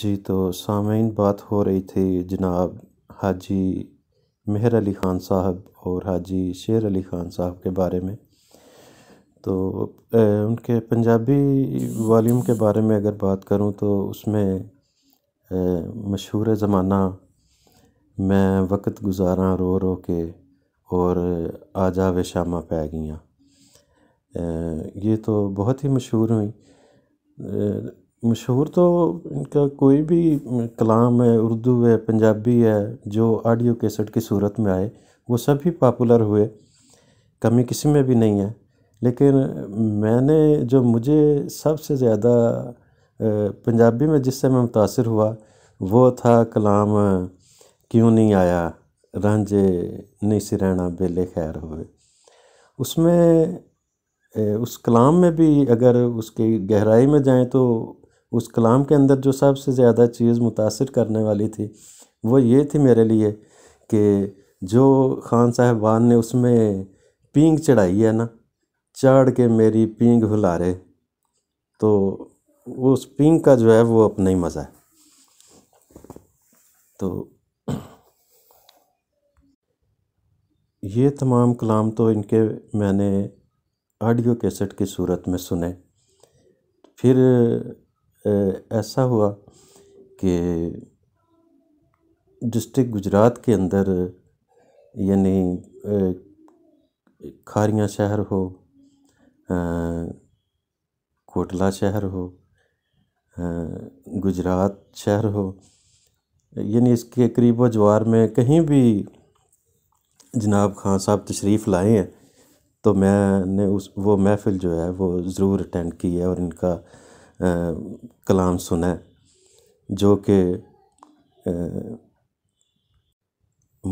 जी तो सामीन बात हो रही थी जनाब हाजी मेहर अली ख़ान साहब और हाजी शेर अली ख़ान साहब के बारे में तो ए, उनके पंजाबी वॉल्यूम के बारे में अगर बात करूं तो उसमें मशहूर ज़माना मैं वक्त गुजारा रो रो के और आ जावे शामा पै गियाँ ये तो बहुत ही मशहूर हुई मशहूर तो इनका कोई भी कलाम है उर्दू है पंजाबी है जो ऑडियो कैसेट की सूरत में आए वो सभी पॉपुलर हुए कमी किसी में भी नहीं है लेकिन मैंने जो मुझे सबसे ज़्यादा पंजाबी में जिससे मैं मुतासर हुआ वो था कलाम क्यों नहीं आया रांझे नहीं सिरहना बेले खैर हुए उसमें उस कलाम में भी अगर उसकी गहराई में जाएं तो उस कलाम के अंदर जो सबसे ज़्यादा चीज़ मुतासर करने वाली थी वो ये थी मेरे लिए कि जो खान साहबान ने उसमें पींग चढ़ाई है ना चढ़ के मेरी पींग हुलारे तो उस पींग का जो है वो अपना ही मज़ा है तो ये तमाम कलाम तो इनके मैंने ऑडियो कैसेट की सूरत में सुने फिर ऐसा हुआ कि डिस्ट्रिक्ट गुजरात के अंदर यानी खारियाँ शहर हो कोटला शहर हो गुजरात शहर हो यानी इसके करीब व जवार में कहीं भी जनाब खान साहब तशरीफ़ लाए हैं तो मैंने उस वो महफ़िल जो है वो ज़रूर अटेंड की है और इनका कलाम सुना जो कि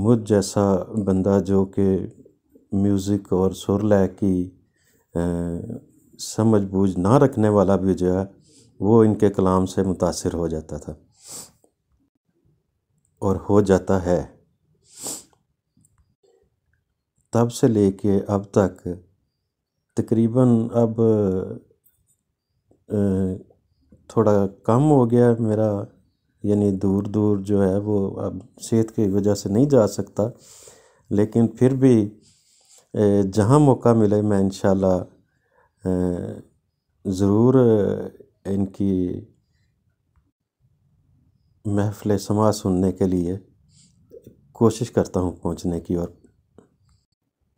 मुझ जैसा बंदा जो कि म्यूज़िक और सुर लै की समझ बूझ ना रखने वाला भी जो है वो इनके कलाम से मुतासर हो जाता था और हो जाता है तब से लेके अब तक तकरीबन अब थोड़ा कम हो गया मेरा यानी दूर दूर जो है वो अब सेहत की वजह से नहीं जा सकता लेकिन फिर भी जहाँ मौका मिले मैं इन ज़रूर इनकी महफिल समा सुनने के लिए कोशिश करता हूँ पहुँचने की और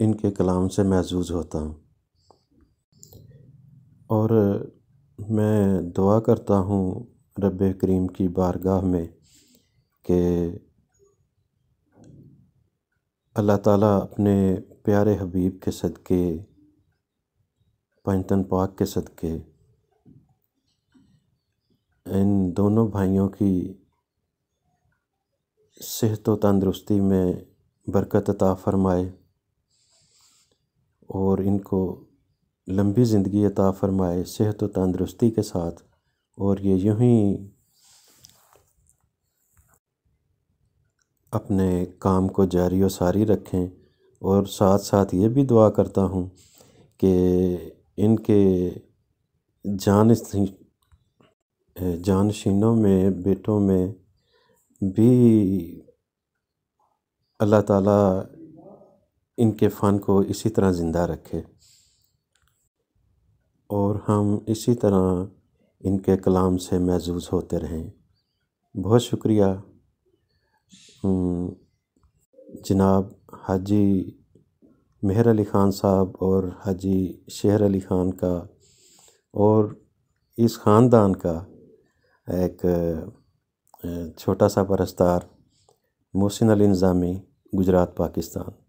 इनके कलाम से महजूज होता हूँ और मैं दुआ करता हूँ रब करीम की बारगाह में कि अल्लाह ताला अपने प्यारे हबीब के सदक़े पंचतन पाक के सदक़े इन दोनों भाइयों की सेहत व तंदरुस्ती में बरकत अता फ़रमाए और इनको लंबी ज़िंदगी अता फ़रमाए सेहत व तो तंदरुस्ती के साथ और ये यूँ ही अपने काम को जारी व सारी रखें और साथ साथ ये भी दुआ करता हूँ कि इनके जान जानशीनों में बेटों में भी अल्लाह ताला इनके फ़न को इसी तरह ज़िंदा रखे और हम इसी तरह इनके कलाम से महजूज़ होते रहें बहुत शुक्रिया हम्म, जनाब हाजी मेहर अली ख़ान साहब और हाजी शहर अली ख़ान का और इस ख़ानदान का एक छोटा सा परस्तार मोहसिन अली निज़ामी गुजरात पाकिस्तान